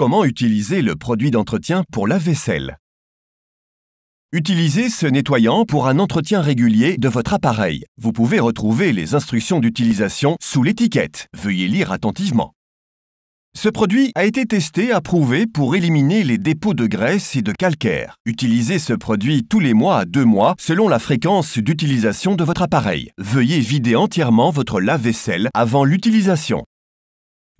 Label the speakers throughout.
Speaker 1: Comment utiliser le produit d'entretien pour la vaisselle
Speaker 2: Utilisez ce nettoyant pour un entretien régulier de votre appareil. Vous pouvez retrouver les instructions d'utilisation sous l'étiquette. Veuillez lire attentivement. Ce produit a été testé, approuvé pour éliminer les dépôts de graisse et de calcaire. Utilisez ce produit tous les mois à deux mois selon la fréquence d'utilisation de votre appareil. Veuillez vider entièrement votre lave-vaisselle avant l'utilisation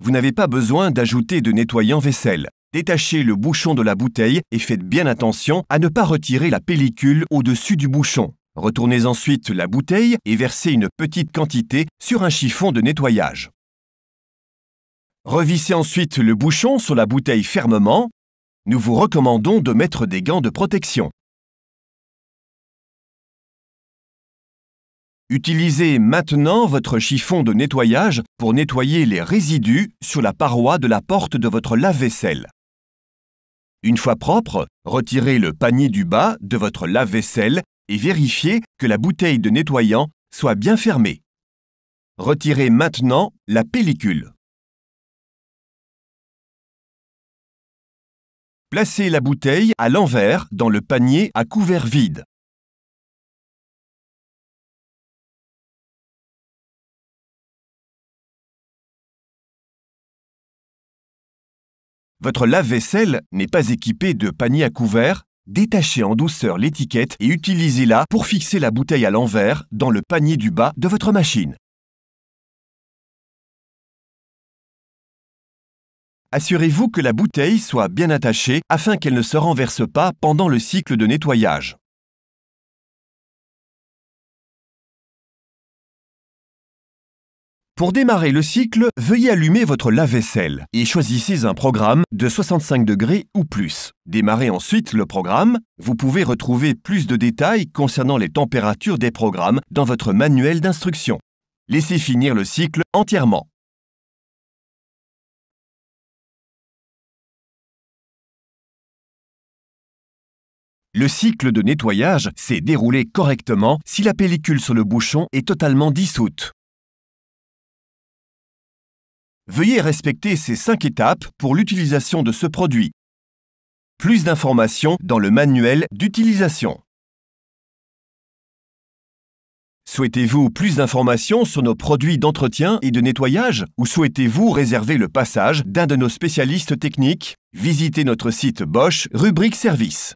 Speaker 2: vous n'avez pas besoin d'ajouter de nettoyant vaisselle. Détachez le bouchon de la bouteille et faites bien attention à ne pas retirer la pellicule au-dessus du bouchon. Retournez ensuite la bouteille et versez une petite quantité sur un chiffon de nettoyage. Revissez ensuite le bouchon sur la bouteille fermement. Nous vous recommandons de mettre des gants de protection. Utilisez maintenant votre chiffon de nettoyage pour nettoyer les résidus sur la paroi de la porte de votre lave-vaisselle. Une fois propre, retirez le panier du bas de votre lave-vaisselle et vérifiez que la bouteille de nettoyant
Speaker 1: soit bien fermée. Retirez maintenant la pellicule. Placez la bouteille à l'envers dans le panier à couvert vide. Votre lave-vaisselle n'est pas équipée de panier à couvert
Speaker 2: Détachez en douceur l'étiquette et utilisez-la pour fixer la bouteille à l'envers dans le panier du bas de votre machine. Assurez-vous que la bouteille soit bien attachée afin qu'elle ne se renverse pas
Speaker 1: pendant le cycle de nettoyage. Pour démarrer le cycle, veuillez allumer votre
Speaker 2: lave-vaisselle et choisissez un programme de 65 degrés ou plus. Démarrez ensuite le programme. Vous pouvez retrouver plus de détails concernant les températures des programmes dans votre
Speaker 1: manuel d'instruction. Laissez finir le cycle entièrement. Le cycle de nettoyage s'est déroulé correctement si la pellicule sur le bouchon
Speaker 2: est totalement dissoute. Veuillez respecter ces 5 étapes pour l'utilisation de ce produit. Plus d'informations dans le manuel d'utilisation. Souhaitez-vous plus d'informations sur nos produits d'entretien et de nettoyage ou souhaitez-vous réserver le
Speaker 1: passage d'un de nos spécialistes techniques Visitez notre site Bosch, rubrique Service.